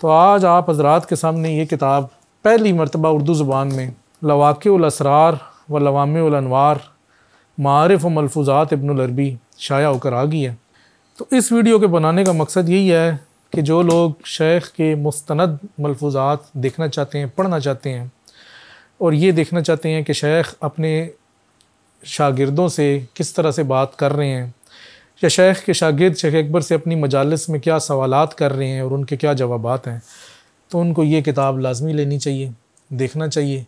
तो आज आप हजरात के सामने ये किताब पहली मरतबा उर्दू ज़बान में लवाक़ार व लवामवार मारफ़ व मलफूज़ात इबनलरबी शाया होकर आ गई है तो इस वीडियो के बनाने का मकसद यही है कि जो लोग शेख के मुस्तंद मलफूज़ात देखना चाहते हैं पढ़ना चाहते हैं और ये देखना चाहते हैं कि शेख अपने शागिर्दों से किस तरह से बात कर रहे हैं या शेख के शागिद शेख अकबर से अपनी मजालस में क्या सवाल कर रहे हैं और उनके क्या जवाब हैं तो उनको ये किताब लाजमी लेनी चाहिए देखना चाहिए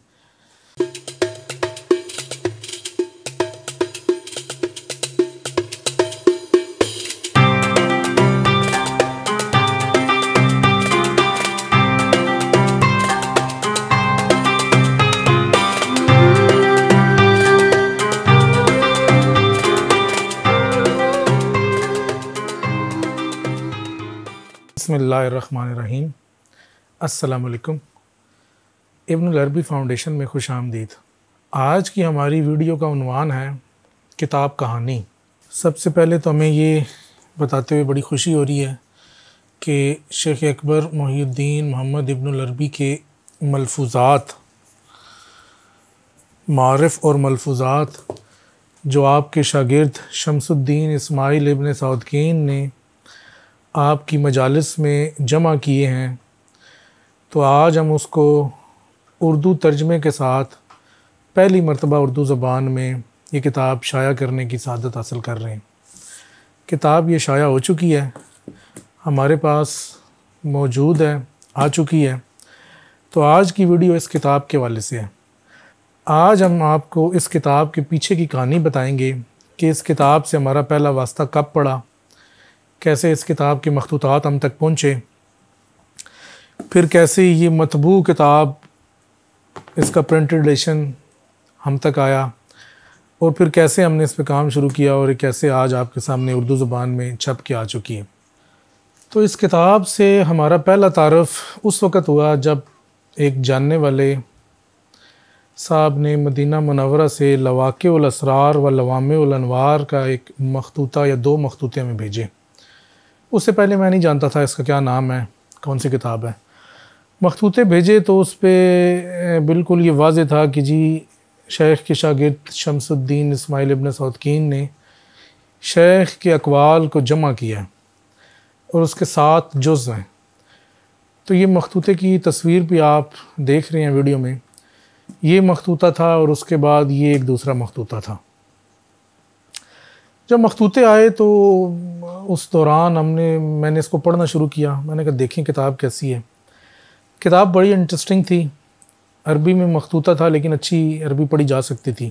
बसमीम अल्लाम इब्न अरबी फाउंडेशन में खुश आमदीद आज की हमारी वीडियो का उनवान है किताब कहानी सबसे पहले तो हमें ये बताते हुए बड़ी खुशी हो रही है कि शेख अकबर मोहुद्दीन मोहम्मद इबन अरबी के मलफूजात मारफ़ और मलफूजात जो आपके शागिर्द शमसुद्दीन इसमाइल इबन सऊदकिन ने आपकी मजालस में जमा किए हैं तो आज हम उसको उर्दू तर्जमे के साथ पहली मरतबा उर्दू ज़बान में ये किताब शाया करने की सादत हासिल कर रहे हैं किताब ये शाया हो चुकी है हमारे पास मौजूद है आ चुकी है तो आज की वीडियो इस किताब के वाले से है आज हम आपको इस किताब के पीछे की कहानी बताएंगे कि इस किताब से हमारा पहला वास्ता कब पड़ा कैसे इस किताब के मखतूत हम तक पहुँचे फिर कैसे ये मतबू किताब इसका प्रिंट एडिशन हम तक आया और फिर कैसे हमने इस पर काम शुरू किया और कैसे आज आपके सामने उर्दू ज़ुबान में छप के आ चुकी है तो इस किताब से हमारा पहला तारफ़ उस वक़्त हुआ जब एक जानने वाले साहब ने मदीना मनवरा से लवाक़ असरार व लवाम अनवार का एक मखतूता या दो मखतूते में भेजे उससे पहले मैं नहीं जानता था इसका क्या नाम है कौन सी किताब है मखतूते भेजे तो उस पर बिल्कुल ये वाज था कि जी शेख के शागिर्द शमसुद्दीन इसमाइल इबन सऊदकिन ने शेख के अकवाल को जमा किया और उसके साथ जुज़ हैं तो ये मखतूते की तस्वीर भी आप देख रहे हैं वीडियो में ये मखतूता था और उसके बाद ये एक दूसरा मखतूता था जब मखतूते आए तो उस दौरान हमने मैंने इसको पढ़ना शुरू किया मैंने कहा देखें किताब कैसी है किताब बड़ी इंटरेस्टिंग थी अरबी में मखतूता था लेकिन अच्छी अरबी पढ़ी जा सकती थी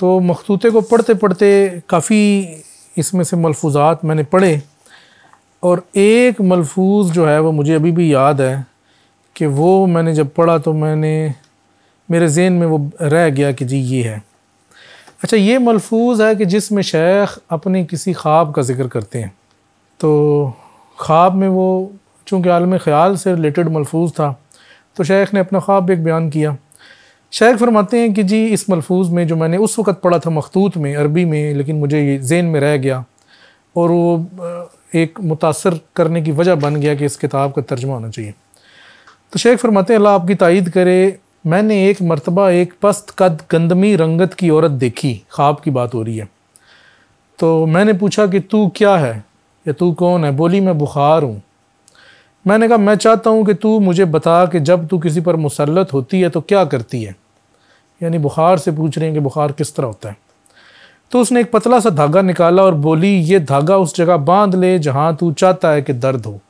तो मखतूते को पढ़ते पढ़ते काफ़ी इसमें से मलफूजात मैंने पढ़े और एक मलफूज जो है वो मुझे अभी भी याद है कि वो मैंने जब पढ़ा तो मैंने मेरे जहन में वो रह गया कि जी ये है अच्छा ये मलफूज है कि जिसमें शेख अपने किसी ख्वाब का जिक्र करते हैं तो ख्वाब में वो चूँकि आलम ख्याल से रिलेटेड मलफूज था तो शेख ने अपना ख्वाब एक बयान किया शेख फरमाते हैं कि जी इस मलफूज में जो मैंने उस वक़्त पढ़ा था मखतूत में अरबी में लेकिन मुझे ये जेन में रह गया और वो एक मुतासर करने की वजह बन गया कि इस किताब का तर्जमा होना चाहिए तो शेख फरमाते हैं अल्लाह आपकी तायद करे मैंने एक मरतबा एक पस्त कद गंदमी रंगत की औरत देखी ख्वाब की बात हो रही है तो मैंने पूछा कि तू क्या है या तू कौन है बोली मैं बुखार हूँ मैंने कहा मैं चाहता हूँ कि तू मुझे बता कि जब तू किसी पर मुसलत होती है तो क्या करती है यानी बुखार से पूछ रहे हैं कि बुखार किस तरह होता है तो उसने एक पतला सा धागा निकाला और बोली ये धागा उस जगह बांध ले जहाँ तू चाहता है कि दर्द हो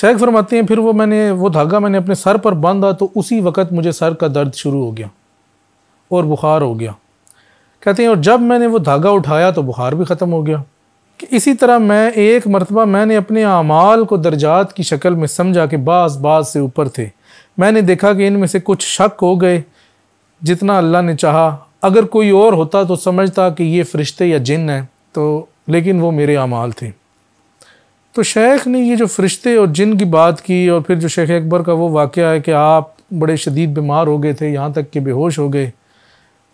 शेख फरमाते हैं फिर वो मैंने वो धागा मैंने अपने सर पर बांधा तो उसी वक़्त मुझे सर का दर्द शुरू हो गया और बुखार हो गया कहते हैं और जब मैंने वो धागा उठाया तो बुखार भी ख़त्म हो गया कि इसी तरह मैं एक मरतबा मैंने अपने अमाल को दर्जात की शक्ल में समझा कि बास बास से ऊपर थे मैंने देखा कि इनमें से कुछ शक हो गए जितना अल्लाह ने चाहा अगर कोई और होता तो समझता कि ये फ़रिश्ते या जिन हैं तो लेकिन वो मेरे अमाल थे तो शेख ने ये जो फरिश्ते और जिन की बात की और फिर जो शेख अकबर का वो वाक़ है कि आप बड़े शदीद बीमार हो गए थे यहाँ तक कि बेहोश हो गए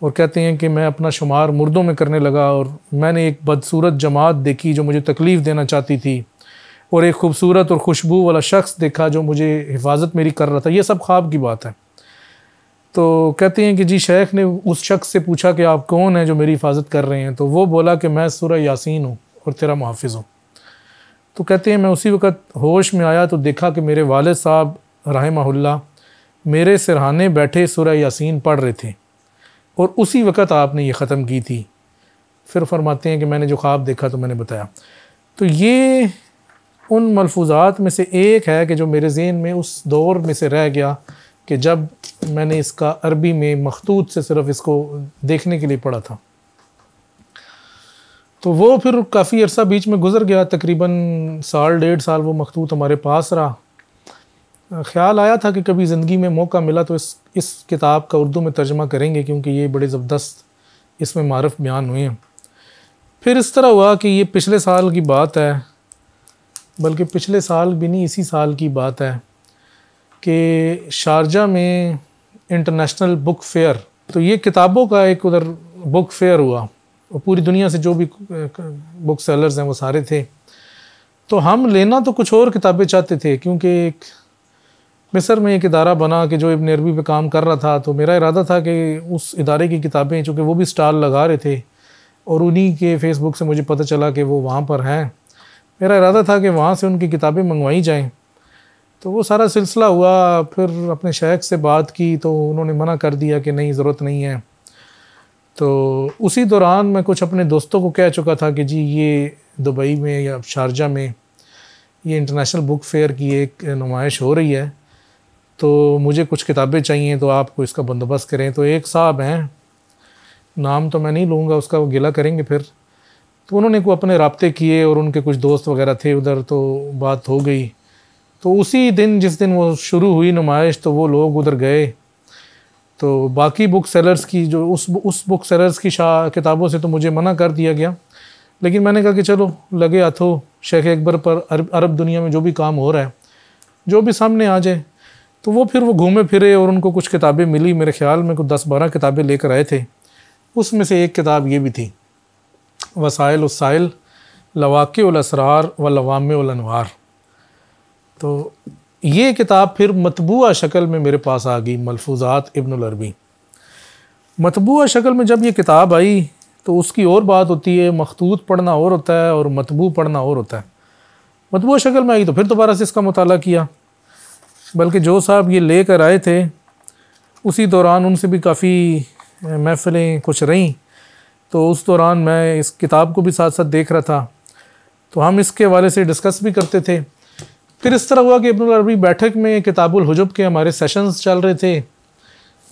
और कहते हैं कि मैं अपना शुमार मुर्दों में करने लगा और मैंने एक बदसूरत जमात देखी जो मुझे तकलीफ़ देना चाहती थी और एक खूबसूरत और खुशबू वाला शख्स देखा जो मुझे हिफाजत मेरी कर रहा था ये सब ख्वाब की बात है तो कहते हैं कि जी शेख ने उस शख्स से पूछा कि आप कौन हैं जो मेरी हिफाजत कर रहे हैं तो वो बोला कि मैं सूर्य यासिन हूँ और तेरा मुहाफ़ हूँ तो कहते हैं मैं उसी वक़्त होश में आया तो देखा कि मेरे वाल साहब रहमहुल्ला मेरे सिरहाने बैठे सुरह यासीन पढ़ रहे थे और उसी वक़्त आपने ये ख़त्म की थी फिर फरमाते हैं कि मैंने जो ख्वाब देखा तो मैंने बताया तो ये उन मलफूजात में से एक है कि जो मेरे जेन में उस दौर में से रह गया कि जब मैंने इसका अरबी में मखतूत से सिर्फ इसको देखने के लिए पढ़ा था तो वो फिर काफ़ी अरसा बीच में गुजर गया तकरीबन साल डेढ़ साल वो मखतूत हमारे पास रहा ख्याल आया था कि कभी ज़िंदगी में मौका मिला तो इस इस किताब का उर्दू में तर्जमा करेंगे क्योंकि ये बड़े ज़बरदस्त इसमें मारफ बयान हुए हैं फिर इस तरह हुआ कि ये पिछले साल की बात है बल्कि पिछले साल भी नहीं इसी साल की बात है कि शारजा में इंटरनेशनल बुक फेयर तो ये किताबों का एक उधर बुक फेयर हुआ और पूरी दुनिया से जो भी बुक सेलर्स हैं वो सारे थे तो हम लेना तो कुछ और किताबें चाहते थे क्योंकि एक मिसर में एक इदारा बना कि जो इबन अरबी पे काम कर रहा था तो मेरा इरादा था कि उस इदारे की किताबें चूँकि वो भी स्टाल लगा रहे थे और उन्हीं के फेसबुक से मुझे पता चला कि वो वहाँ पर हैं मेरा इरादा था कि वहाँ से उनकी किताबें मंगवाई जाएँ तो वो सारा सिलसिला हुआ फिर अपने शेख से बात की तो उन्होंने मना कर दिया कि नहीं ज़रूरत नहीं है तो उसी दौरान मैं कुछ अपने दोस्तों को कह चुका था कि जी ये दुबई में या शारजा में ये इंटरनेशनल बुक फेयर की एक नुमाइश हो रही है तो मुझे कुछ किताबें चाहिए तो आपको इसका बंदोबस्त करें तो एक साहब हैं नाम तो मैं नहीं लूँगा उसका वो गिला करेंगे फिर तो उन्होंने को अपने रबते किए और उनके कुछ दोस्त वगैरह थे उधर तो बात हो गई तो उसी दिन जिस दिन वो शुरू हुई नुमाइश तो वो लोग उधर गए तो बाकी बुक सेलर्स की जो उस उस बुक सेलर्स की शा किताबों से तो मुझे मना कर दिया गया लेकिन मैंने कहा कि चलो लगे हाथों शेख अकबर पर अरब अरब दुनिया में जो भी काम हो रहा है जो भी सामने आ जाए तो वो फिर वो घूमे फिरे और उनको कुछ किताबें मिली मेरे ख्याल में कुछ दस बारह किताबें लेकर आए थे उसमें से एक किताब ये भी थी वसाइल वसाइल लवाक़ असरार व लवाम अनवार तो ये किताब फिर मतबूआ शक्ल में मेरे पास आ गई मलफूजात इब्न अरबी मतबूआ शक्ल में जब ये किताब आई तो उसकी और बात होती है मखतूत पढ़ना और होता है और मतबू पढ़ना और होता है मतबूआ शक्ल में आई तो फिर दोबारा से इसका मताल किया बल्कि जो साहब ये ले कर आए थे उसी दौरान उनसे भी काफ़ी महफ़लें कुछ रहीं तो उस दौरान मैं इस किताब को भी साथ साथ देख रहा था तो हम इसके हवाले से डिस्कस भी करते थे फिर इस तरह हुआ कि इब्न अरबी बैठक में किताबुल हजब के हमारे सेशंस चल रहे थे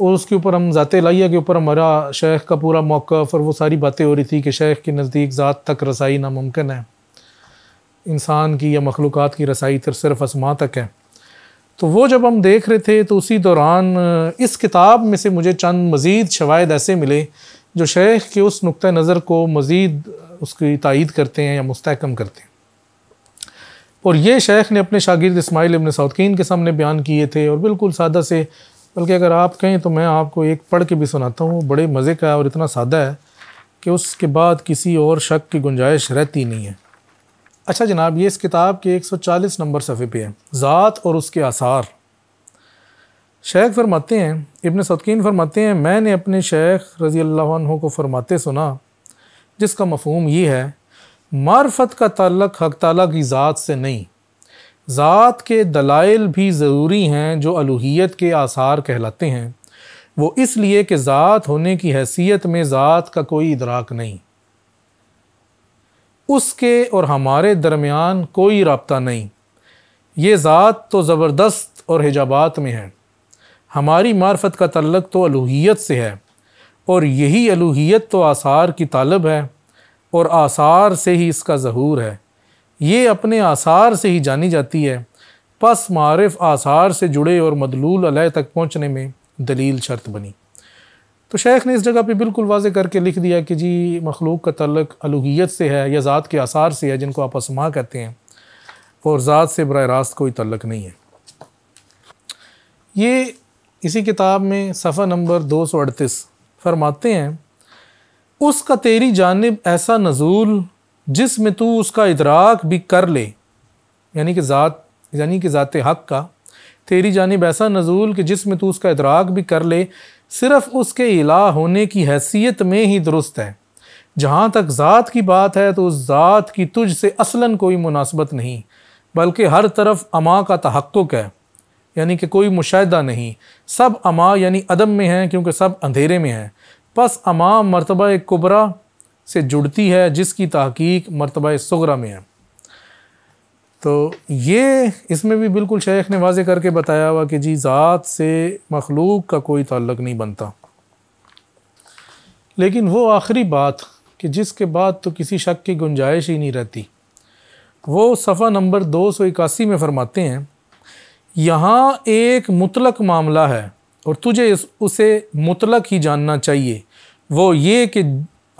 और उसके ऊपर हम ज़ाते लाइया के ऊपर हमारा शेख का पूरा मौक़ और वो सारी बातें हो रही थी कि शेख के नज़दीक ज़ात तक रसाई नामुमकिन है इंसान की या मखलूक की रसाई तर सिर्फ आसमां तक है तो वो जब हम देख रहे थे तो उसी दौरान इस किताब में से मुझे चंद मज़ीद शवायद ऐसे मिले जो शेख के उस नुक़ नज़र को मज़ीद उसकी तायद करते हैं या मुस्तकम करते हैं और ये शेख ने अपने शागिर्द इसमाइल इबन सौदकीन के सामने बयान किए थे और बिल्कुल सादा से बल्कि अगर आप कहें तो मैं आपको एक पढ़ के भी सुनाता हूँ बड़े मज़े का है और इतना सादा है कि उसके बाद किसी और शक की गुंजाइश रहती नहीं है अच्छा जनाब ये इस किताब के 140 नंबर सफ़े पे है ज़ात और उसके आसार शेख फरमाते हैं इबन सदकिन फरमाते हैं मैंने अपने शेख रज़ी अल्लाह को फरमाते सुना जिसका मफहम ये है मार्फत का तल्लक हक तला की ज़ात से नहीं ज़ात के दलाइल भी ज़रूरी हैं जो अलूहीत के आसार कहलाते हैं वो इसलिए कि ज़ात होने की हैसियत में ज़ात का कोई इदराक नहीं उसके और हमारे दरमियान कोई रबता नहीं ये ज़ात तो ज़बरदस्त और हिजाबात में है हमारी मार्फत का तल्लक तो अलूहीत से है और यही अलूहीत तो आसार की तलब है और आसार से ही इसका ज़हूर है ये अपने आसार से ही जानी जाती है पस मारफ आसार से जुड़े और मदलूल अलह तक पहुँचने में दलील शर्त बनी तो शेख ने इस जगह पर बिल्कुल वाज करके लिख दिया कि जी मखलूक का तलक अलूहीत से है या ज़ात के आसार से है जिनको आप आसमा कहते हैं और ज़ात से बर रास्त कोई तलक नहीं है ये इसी किताब में सफ़ा नंबर दो सौ अड़तीस फरमाते हैं उसका तेरी जानब ऐसा नज़ूल जिसमें तू उसका इदराक भी कर ले यानी कि ज़ात यानी कि ज़ात हक़ का तेरी जानब ऐसा नज़ूल कि जिसमें तू उसका इदराक भी कर ले सिर्फ़ उसके इला होने की हैसियत में ही दुरुस्त है जहाँ तक ज़ात की बात है तो उस ज़ात की तुझ से असला कोई मुनासबत नहीं बल्कि हर तरफ अमां का तहक़ है यानी कि कोई मुशाह नहीं सब अमा यानी अदम में हैं क्योंकि सब अंधेरे में हैं पस अमाम मरतबा कुबरा से जुड़ती है जिसकी तहकीक मरतबा सगरा में है तो ये इसमें भी बिल्कुल शेख ने वाज करके बताया हुआ कि जी ज़ात से मखलूक का कोई ताल्लक नहीं बनता लेकिन वो आखिरी बात कि जिसके बाद तो किसी शक की गुंजाइश ही नहीं रहती वो सफ़ा नंबर दो सौ इक्यासी में फ़रमाते हैं यहाँ एक मुतलक मामला है और तुझे इस उसे मुतलक ही जानना चाहिए वो ये कि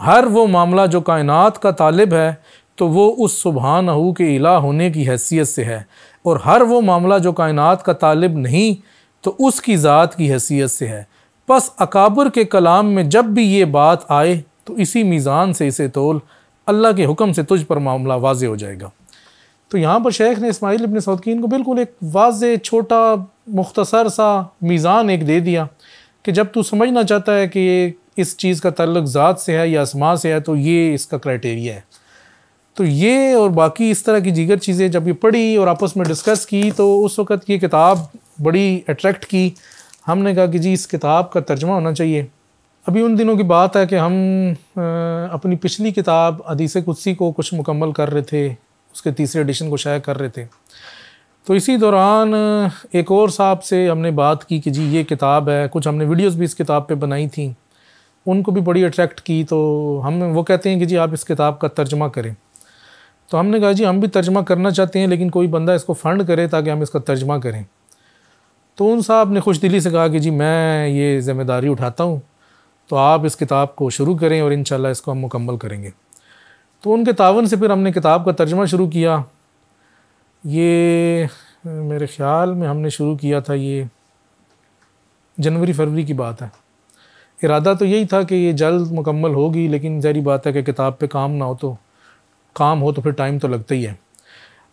हर वो मामला जो कायनात का तालब है तो वो उस सुबहान हू के इला होने की हैसियत से है और हर वो मामला जो कायनात का तालब नहीं तो उसकी ज़ात की हैसियत से है बस अकाबर के कलाम में जब भी ये बात आए तो इसी मीज़ान से इसे तोल अल्लाह के हुक्म से तुझ पर मामला वाज हो जाएगा तो यहाँ पर शेख ने इसमाइल इबन सौदकिन को बिल्कुल एक वाज छोटा मुख्तसर सा मीज़ान एक दे दिया कि जब तू समझना चाहता है कि ये इस चीज़ का तल्लक ज़ात से है या आसमां से है तो ये इसका क्राइटेरिया है तो ये और बाकी इस तरह की दीगर चीज़ें जब ये पढ़ी और आपस में डिस्कस की तो उस वक़्त ये किताब बड़ी अट्रैक्ट की हमने कहा कि जी इस किताब का तर्जमा होना चाहिए अभी उन दिनों की बात है कि हम अपनी पिछली किताब अदीस कुत्सी को कुछ मुकम्मल कर रहे थे उसके तीसरे एडिशन को शाया कर रहे थे तो इसी दौरान एक और साहब से हमने बात की कि जी ये किताब है कुछ हमने वीडियोस भी इस किताब पे बनाई थी उनको भी बड़ी अट्रैक्ट की तो हम वो कहते हैं कि जी आप इस किताब का तर्जमा करें तो हमने कहा जी हम भी तर्जमा करना चाहते हैं लेकिन कोई बंदा इसको फ़ंड करे ताकि हम इसका तर्जमा करें तो उन साहब ने खुश दिली से कहा कि जी मैं ये ज़िम्मेदारी उठाता हूँ तो आप इस किताब को शुरू करें और इन इसको हम मुकम्मल करेंगे तो उनके तावन से फिर हमने किताब का तर्जमा शुरू किया ये मेरे ख़्याल में हमने शुरू किया था ये जनवरी फरवरी की बात है इरादा तो यही था कि ये जल्द मुकम्मल होगी लेकिन जहरी बात है कि किताब पे काम ना हो तो काम हो तो फिर टाइम तो लगता ही है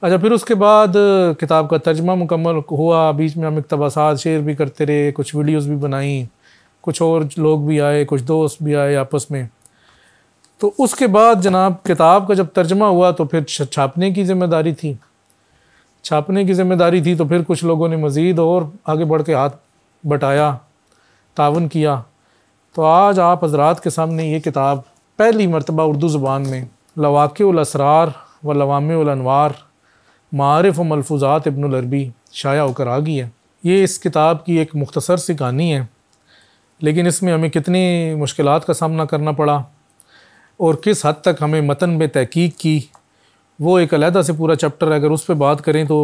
अच्छा फिर उसके बाद किताब का तर्जमा मुकम्मल हुआ बीच में हम इकतबासात शेयर भी करते रहे कुछ वीडियोस भी बनाई कुछ और लोग भी आए कुछ दोस्त भी आए आपस में तो उसके बाद जनाब किताब का जब तर्जमा हुआ तो फिर छापने की ज़िम्मेदारी थी छापने की जिम्मेदारी थी तो फिर कुछ लोगों ने मज़ीद और आगे बढ़ के हाथ बटाया तान किया तो आज आप हजरात के सामने ये किताब पहली मरतबा उर्दू ज़बान में लवाक़ार व लवामवार मारफ़ व मलफूज़ात इबन शाया होकर आ गई है ये इस किताब की एक मख्तसर सी कहानी है लेकिन इसमें हमें कितनी मुश्किल का सामना करना पड़ा और किस हद तक हमें मतन में तहकीक की वो एक अलहदा से पूरा चैप्टर है अगर उस पर बात करें तो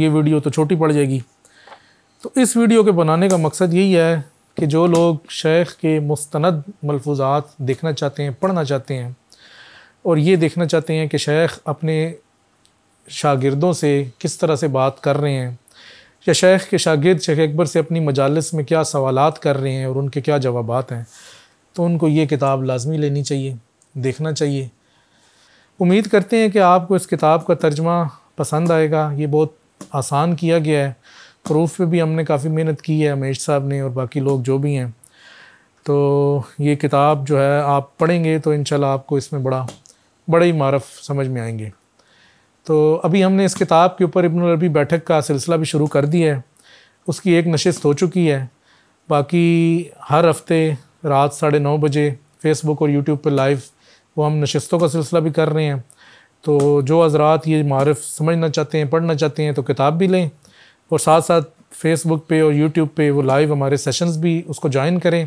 ये वीडियो तो छोटी पड़ जाएगी तो इस वीडियो के बनाने का मकसद यही है कि जो लोग शेख के मुस्ंद मलफूजात देखना चाहते हैं पढ़ना चाहते हैं और ये देखना चाहते हैं कि शेख अपने शागिर्दों से किस तरह से बात कर रहे हैं या शेख के शागिर्द शेख अकबर से अपनी मजालस में क्या सवाल कर रहे हैं और उनके क्या जवाब हैं तो उनको ये किताब लाजमी लेनी चाहिए देखना चाहिए उम्मीद करते हैं कि आपको इस किताब का तर्जमा पसंद आएगा ये बहुत आसान किया गया है प्रूफ पे भी हमने काफ़ी मेहनत की है अमेश साहब ने और बाकी लोग जो भी हैं तो ये किताब जो है आप पढ़ेंगे तो इन आपको इसमें बड़ा बड़ा ही मारफ समझ में आएंगे तो अभी हमने इस किताब के ऊपर इब्न अरबी बैठक का सिलसिला भी शुरू कर दिया है उसकी एक नशस्त हो चुकी है बाकी हर हफ्ते रात साढ़े नौ बजे फेसबुक और यूट्यूब पर लाइव वो हम नशस्तों का सिलसिला भी कर रहे हैं तो जो हजरात ये मारफ समझना चाहते हैं पढ़ना चाहते हैं तो किताब भी लें और साथ साथ फेसबुक पे और यूट्यूब पे वो लाइव हमारे सेशंस भी उसको ज्वाइन करें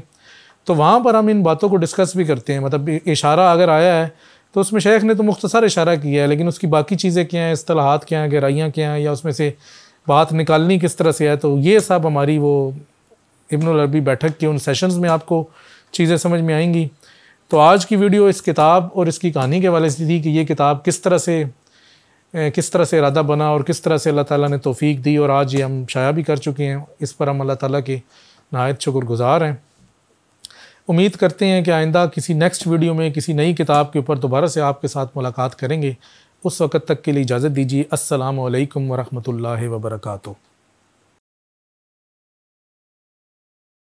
तो वहाँ पर हम इन बातों को डिस्कस भी करते हैं मतलब इशारा अगर आया है तो उसमें शेख ने तो मुख्तसर इशारा किया है लेकिन उसकी बाकी चीज़ें क्या हैं असलाहत क्या हैं गहराइयाँ क्या हैं या उसमें से बात निकालनी किस तरह से है तो ये सब हमारी वो इब्न अरबी बैठक के उन सेशंस में आपको चीज़ें समझ में आएंगी तो आज की वीडियो इस किताब और इसकी कहानी के हवाले से थी कि ये किताब किस तरह से किस तरह से इरादा बना और किस तरह से अल्लाह ताला ने तोफ़ी दी और आज ये हम शाया भी कर चुके हैं इस पर हम अल्लाह ताला के नहायत गुज़ार हैं उम्मीद करते हैं कि आइंदा किसी नेक्स्ट वीडियो में किसी नई किताब के ऊपर दोबारा से आपके साथ मुलाकात करेंगे उस वक़्त तक के लिए इजाज़त दीजिए असलकम वरहमल वर्का